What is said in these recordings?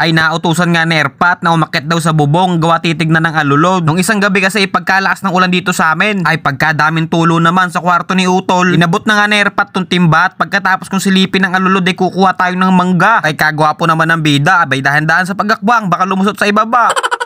ay nautusan nga ni Erpat na umakit daw sa bubong gawa titignan ng alulod. Nung isang gabi kasi pagkalakas ng ulan dito sa amin ay pagkadaming tulo naman sa kwarto ni Utol. Inabot na nga ni Erpat tong timbat pagkatapos kong silipin ng alulod ay kukuha tayo ng mangga. Ay kagwapo naman ng bida abay dahan-dahan sa pagakbang baka lumusot sa ibaba.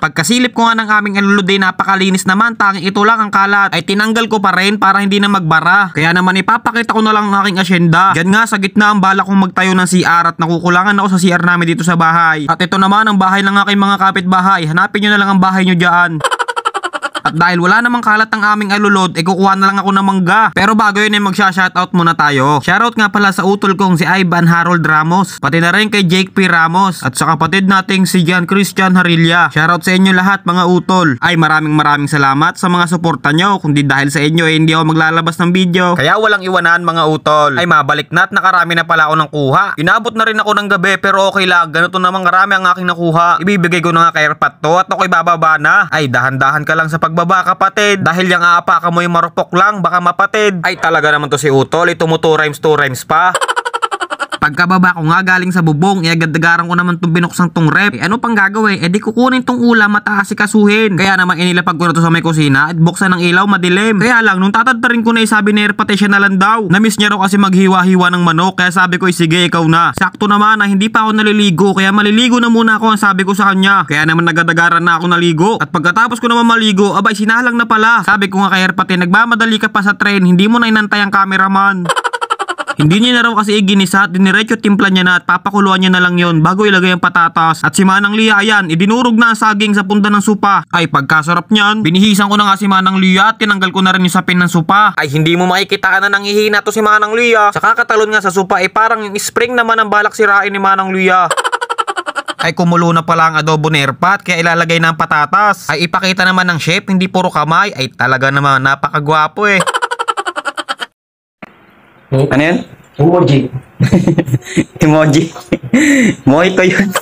Pagkasilip ko nga ng aming aluluday napakalinis naman, tanging ito lang ang kalat ay tinanggal ko pa rin para hindi na magbara. Kaya naman ipapakita ko na lang ang aking asyenda. Yan nga sa gitna ang bala kong magtayo ng CR at nakukulangan ako sa CR namin dito sa bahay. At ito naman ang bahay ng aking mga kapitbahay. Hanapin nyo na lang ang bahay nyo dyan. At dahil wala namang kalat ang aming alulod, e kukuha na lang ako ng mangga. Pero bago yun ay eh, magsha-shoutout muna tayo. Shoutout nga pala sa utol kong si Ivan Harold Ramos, pati na rin kay Jake P. Ramos, at sa kapatid nating si Gian Christian Harilla. Shoutout sa inyo lahat mga utol. Ay maraming maraming salamat sa mga suporta nyo, kundi dahil sa inyo ay eh, hindi ako maglalabas ng video. Kaya walang iwanan mga utol. Ay mabalik na at nakarami na pala ako ng kuha. Inabot na rin ako ng gabi pero okay lang, ganito naman karami ang aking nakuha. Ibibigay ko na nga kay Erpat to at ako'y bababa na. Ay dahan-dahan ka lang sa pag pagbaba kapatid. Dahil yung aapa ka mo yung marupok lang, baka mapatid. Ay talaga naman to si Utol, ito mo 2 rhymes 2 rhymes pa. Pagkababa ko nga galing sa bubong, iagadagaran eh, ko naman tong binuksang tong rep. Eh, ano pang gagawin? Eh kukunin tong ulam mataas si kasuhin Kaya naman inilapag ko na to sa may kusina at buksan ng ilaw madilim. Kaya lang, nung tatadtarin ko na isabi ni Air, patay siya na lang daw. na miss niya raw kasi maghiwa-hiwa ng manok, kaya sabi ko, eh, sige, ikaw na. Sakto naman na ah, hindi pa ako naliligo, kaya maliligo na muna ako ang sabi ko sa kanya. Kaya naman nagadagaran na ako naligo. At pagkatapos ko naman maligo, abay sinalang na pala. Sabi ko nga kay Air, nagmamadali ka pa sa train, hindi mo na inantay ang cameraman. Hindi niya na raw kasi iginisa at diniretso timpla niya na at papakuluan niya na lang yon bago ilagay ang patatas. At si Manang Lia ayan, idinurog na ang saging sa punta ng supa. Ay pagkasarap niyan, binihisan ko na nga si Manang Lia at tinanggal ko na rin yung sapin ng supa. Ay hindi mo makikitaan na nangihina to si Manang Lia. Sa kakatalon nga sa supa ay eh, parang yung spring naman ang balak sirain ni Manang Lia ay kumulo na pala ang adobo ni Erpat kaya ilalagay na ang patatas. Ay ipakita naman ng chef, hindi puro kamay. Ay talaga naman napakagwapo eh. Oh. Ano yan? Emoji. emoji. Mojito yun.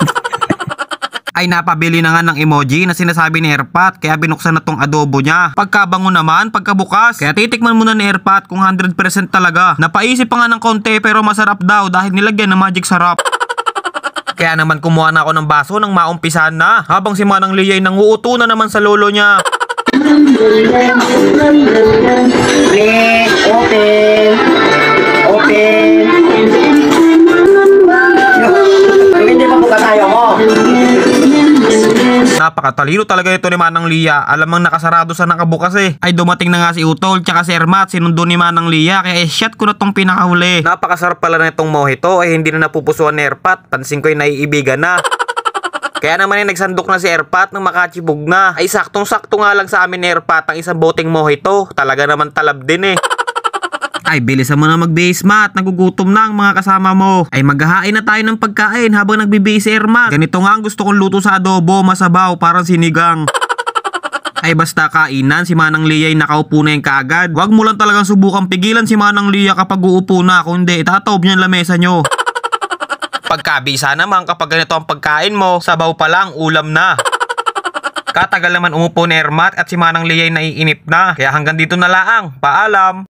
ay napabili na nga ng emoji na sinasabi ni Erpat kaya binuksan na tong adobo niya. Pagkabango naman, pagkabukas. Kaya titikman muna ni Erpat kung 100% talaga. Napaisip pa nga ng konti pero masarap daw dahil nilagyan ng magic sarap. Kaya naman kumuha na ako ng baso nang maumpisan na habang si Manang Lee ay nanguuto na naman sa lolo niya. napakatalino talaga ito ni Manang Lia. Alamang nakasarado sa nakabukas eh. Ay dumating na nga si Utol tsaka si Ermat sinundo ni Manang Lia kaya eh shot ko na tong pinakahuli. Napakasarap pala na itong mojito ay hindi na napupusuan ni Erpat. Pansin ko ay naiibigan na. Kaya naman ay nagsandok na si Erpat nang makachibog na. Ay saktong-sakto nga lang sa amin ni Erpat ang isang boteng mojito. Talaga naman talab din eh. Ay bilisan mo na mag-base mat, nagugutom na ang mga kasama mo. Ay maghahain na tayo ng pagkain habang nagbe-base air mat. Ganito nga ang gusto kong luto sa adobo, masabaw, parang sinigang ay basta kainan si Manang Lia ay nakaupo na yan kaagad. Huwag mo lang talagang subukang pigilan si Manang Lia kapag uupo na kundi itataob niya ang mesa nyo. Pagkabisa naman kapag ganito ang pagkain mo, sabaw pa lang ulam na. Katagal naman umupo ni Ermat at si Manang Lia ay naiinip na. Kaya hanggang dito na laang. Paalam!